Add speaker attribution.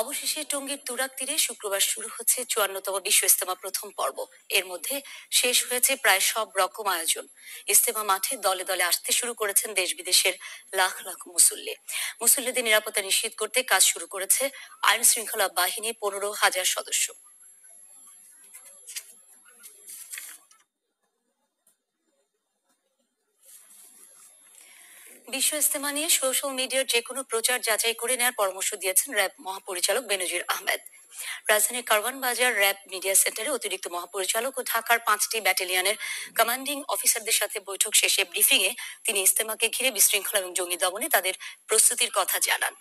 Speaker 1: অবশেষে টঙ্গীর তুরাক তীরে শুক্রবার শুরু হচ্ছে চুয়ান্নতম বিশ্ব ইস্তেমা প্রথম পর্ব এর মধ্যে শেষ হয়েছে প্রায় সব রকম আয়োজন ইস্তেমা মাঠে দলে দলে আসতে শুরু করেছেন দেশ বিদেশের লাখ লাখ মুসল্লি মুসল্লিদের নিরাপত্তা নিশ্চিত করতে কাজ শুরু করেছে আইন শৃঙ্খলা বাহিনী পনেরো হাজার সদস্য বিশ্ব ইস্তেমা নিয়ে সোশ্যাল মিডিয়ার যে কোনো প্রচার যাচাই করে নেওয়ার পরামর্শ দিয়েছেন র্যাব মহাপরিচালক বেনজির আহমেদ রাজধানীর কারওয়ান বাজার র্যাব মিডিয়া সেন্টারে অতিরিক্ত মহাপরিচালক ও ঢাকার পাঁচটি ব্যাটালিয়নের কমান্ডিং অফিসারদের সাথে বৈঠক শেষে ব্রিফিংয়ে তিনি ইস্তেমাকে ঘিরে বিশৃঙ্খলা এবং জঙ্গি দমনে তাদের প্রস্তুতির কথা জানান